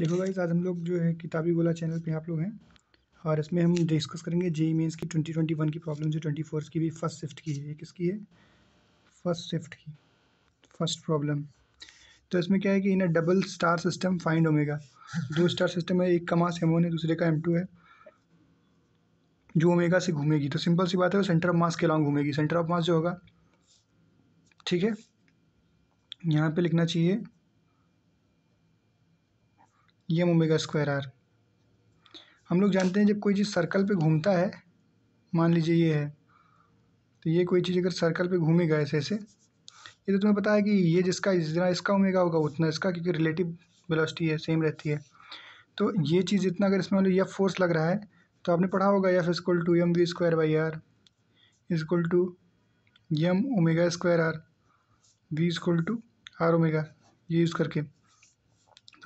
देखो भाई आज हम लोग जो है किताबी गोला चैनल पे आप लोग हैं और इसमें हम डिस्कस करेंगे जे मेन्स e e की ट्वेंटी ट्वेंटी वन की प्रॉब्लम जो ट्वेंटी फोर की भी फर्स्ट शिफ्ट की है किसकी है फर्स्ट शिफ्ट की फर्स्ट प्रॉब्लम तो इसमें क्या है कि in double star system find omega दो स्टार सिस्टम है एक का मास एम है दूसरे का एम है जो ओमेगा से घूमेगी तो सिंपल सी बात है वो सेंटर ऑफ मास के लॉन्ग घूमेगी सेंटर ऑफ मास जो होगा ठीक है यहाँ पे लिखना चाहिए एम ओमेगा स्क्वायर आर हम लोग जानते हैं जब कोई चीज़ सर्कल पे घूमता है मान लीजिए ये है तो ये कोई चीज़ अगर सर्कल पे घूमेगा ऐसे ऐसे ये तो तुम्हें पता है कि ये जिसका जितना इसका ओमेगा होगा उतना इसका क्योंकि रिलेटिव वेलोसिटी है सेम रहती है तो ये चीज़ जितना अगर इसमें मान लो यह फोर्स लग रहा है तो आपने पढ़ा होगा F equal to m v square by r equal to m omega square r v equal to r omega ये यूज़ करके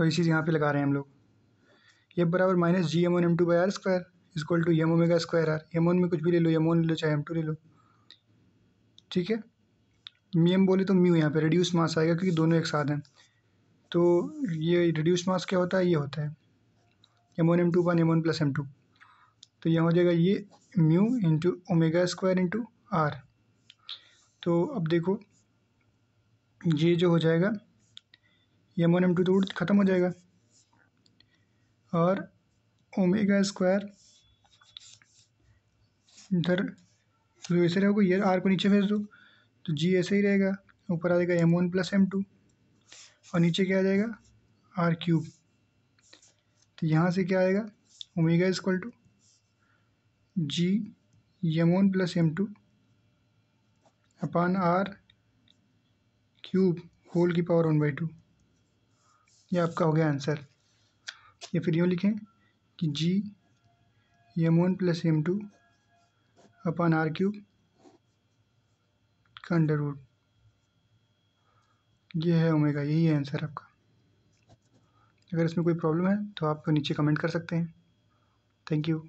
तो इसी यहाँ पे लगा रहे हैं हम लोग ये बराबर minus g m one m two by r square equal to m omega square r m one में कुछ भी ले लो एम ओन ले लो चाहे एम टू ले लो ठीक है एम बोले तो म्यू यहाँ पे रिड्यूस मास आएगा क्योंकि दोनों एक साथ हैं तो ये रिड्यूस मास क्या होता है ये होता है m one m two one m one plus m two तो यह हो जाएगा ये mu into omega square into r तो अब देखो ये जो हो जाएगा ये एम वन एम टू तो ख़त्म हो जाएगा और ओमेगा स्क्वायर इधर जो ऐसे रहोगे ये आर को नीचे भेज दो तो जी ऐसे ही रहेगा ऊपर आ जाएगा m one plus m two और नीचे क्या आ जाएगा आर क्यूब तो यहाँ से क्या आएगा omega equal to g m one plus m two upon r cube whole की पावर वन बाई टू ये आपका हो गया आंसर ये फिर यूँ लिखें कि g m one plus m two upon r cube का अंडरवुड ये है ओमेगा यही है आंसर आपका अगर इसमें कोई प्रॉब्लम है तो आप नीचे कमेंट कर सकते हैं थैंक यू